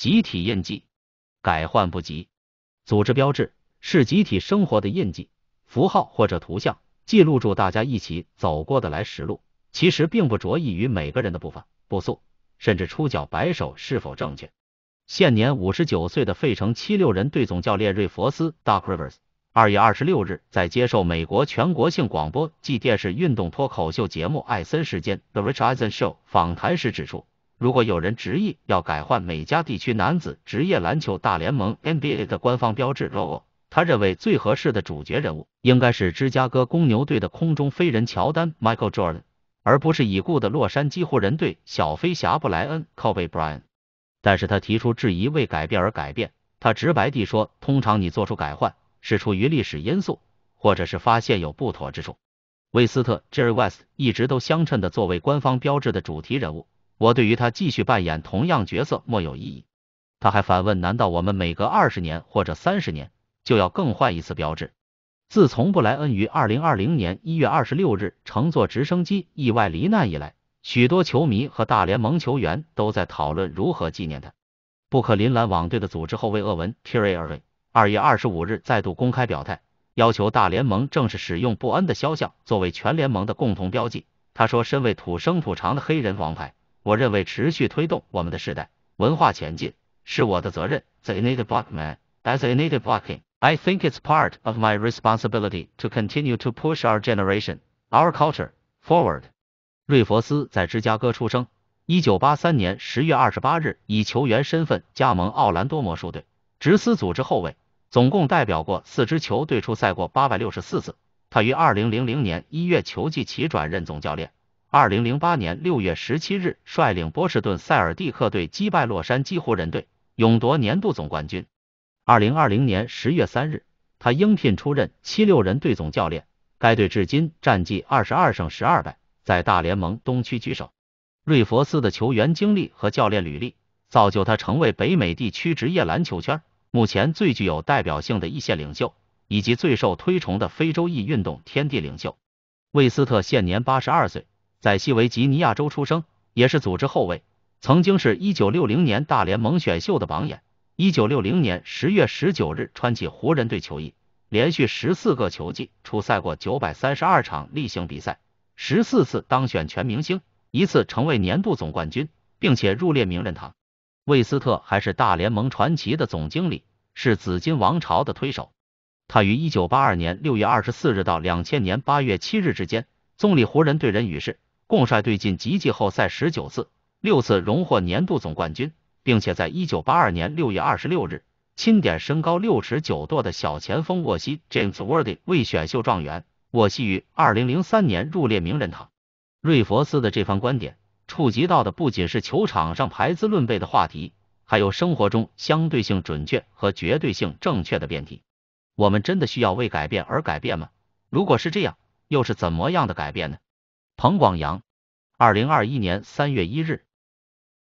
集体印记改换不及。组织标志是集体生活的印记符号或者图像，记录住大家一起走过的来时路。其实并不着意于每个人的步伐步速，甚至出脚摆手是否正确。现年五十九岁的费城七六人队总教练瑞佛斯 （Rivers） d 二月二十六日在接受美国全国性广播暨电视运动脱口秀节目艾森时间 （The Rich Eisen Show） 访谈时指出。如果有人执意要改换美加地区男子职业篮球大联盟 NBA 的官方标志 logo，他认为最合适的主角人物应该是芝加哥公牛队的空中飞人乔丹 Michael Jordan，而不是已故的洛杉矶湖人队小飞侠布莱恩 Kobe Bryant。但是他提出质疑为改变而改变。他直白地说，通常你做出改换是出于历史因素，或者是发现有不妥之处。威斯特 Jerry West 一直都相称的作为官方标志的主题人物。我对于他继续扮演同样角色莫有异议。他还反问：“难道我们每隔二十年或者三十年就要更换一次标志？”自从布莱恩于二零二零年一月二十六日乘坐直升机意外罹难以来，许多球迷和大联盟球员都在讨论如何纪念他。布克林兰网队的组织后卫厄文· r 皮雷尔二月二十五日再度公开表态，要求大联盟正式使用布恩的肖像作为全联盟的共同标记。他说：“身为土生土长的黑人王牌。”我认为持续推动我们的时代文化前进是我的责任。As a native American, I think it's part of my responsibility to continue to push our generation, our culture forward. 瑞佛斯在芝加哥出生，1983年10月28日以球员身份加盟奥兰多魔术队，执司组织后卫，总共代表过四支球队出赛过864次。他于2000年1月球季起转任总教练。二零零八年六月十七日，率领波士顿塞尔蒂克队击败洛杉矶湖人队，勇夺年度总冠军。二零二零年十月三日，他应聘出任七六人队总教练，该队至今战绩二十二胜十二败，在大联盟东区居首。瑞佛斯的球员经历和教练履历，造就他成为北美地区职业篮球圈目前最具有代表性的一线领袖，以及最受推崇的非洲裔运动天地领袖。韦斯特现年八十二岁。在西维吉尼亚州出生，也是组织后卫，曾经是1960年大联盟选秀的榜眼。1960年10月19日穿起湖人队球衣，连续十四个球季出赛过932场例行比赛，十四次当选全明星，一次成为年度总冠军，并且入列名人堂。魏斯特还是大联盟传奇的总经理，是紫金王朝的推手。他于1982年6月24日到2000年8月7日之间，总理湖人队人与事。共率队进季后赛十九次，六次荣获年度总冠军，并且在一九八二年六月二十六日，钦点身高六尺九寸的小前锋沃西 （James Worthy） 为选秀状元。沃西于二零零三年入列名人堂。瑞佛斯的这番观点，触及到的不仅是球场上排资论辈的话题，还有生活中相对性准确和绝对性正确的辩题。我们真的需要为改变而改变吗？如果是这样，又是怎么样的改变呢？彭广阳，二零二一年三月一日。